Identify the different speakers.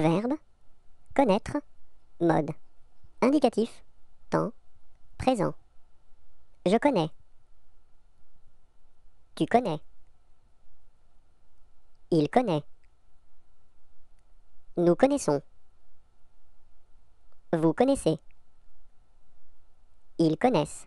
Speaker 1: Verbe, connaître, mode. Indicatif, temps, présent. Je connais. Tu connais. Il connaît. Nous connaissons. Vous connaissez. Ils connaissent.